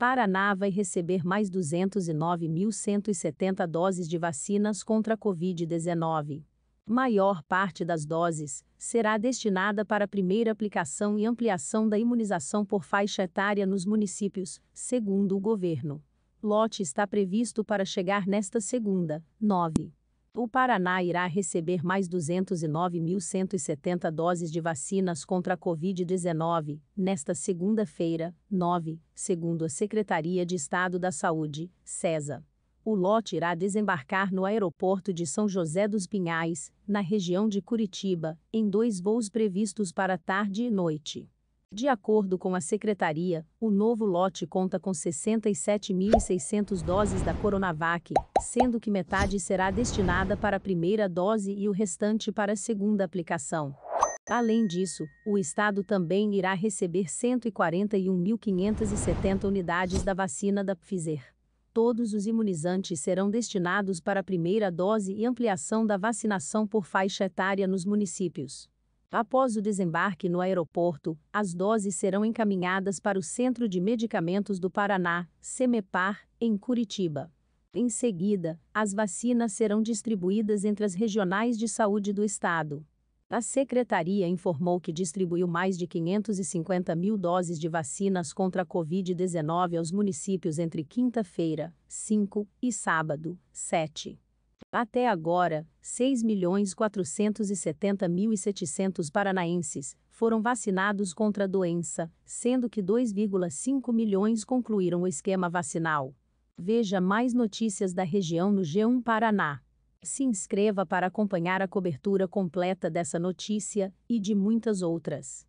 Paraná vai receber mais 209.170 doses de vacinas contra a Covid-19. Maior parte das doses será destinada para a primeira aplicação e ampliação da imunização por faixa etária nos municípios, segundo o governo. Lote está previsto para chegar nesta segunda, 9. O Paraná irá receber mais 209.170 doses de vacinas contra a Covid-19, nesta segunda-feira, 9, segundo a Secretaria de Estado da Saúde, CESA. O lote irá desembarcar no aeroporto de São José dos Pinhais, na região de Curitiba, em dois voos previstos para tarde e noite. De acordo com a secretaria, o novo lote conta com 67.600 doses da Coronavac, sendo que metade será destinada para a primeira dose e o restante para a segunda aplicação. Além disso, o Estado também irá receber 141.570 unidades da vacina da Pfizer. Todos os imunizantes serão destinados para a primeira dose e ampliação da vacinação por faixa etária nos municípios. Após o desembarque no aeroporto, as doses serão encaminhadas para o Centro de Medicamentos do Paraná, CEMEPAR, em Curitiba. Em seguida, as vacinas serão distribuídas entre as regionais de saúde do estado. A secretaria informou que distribuiu mais de 550 mil doses de vacinas contra a Covid-19 aos municípios entre quinta-feira, 5, e sábado, 7. Até agora, 6.470.700 paranaenses foram vacinados contra a doença, sendo que 2,5 milhões concluíram o esquema vacinal. Veja mais notícias da região no G1 Paraná. Se inscreva para acompanhar a cobertura completa dessa notícia e de muitas outras.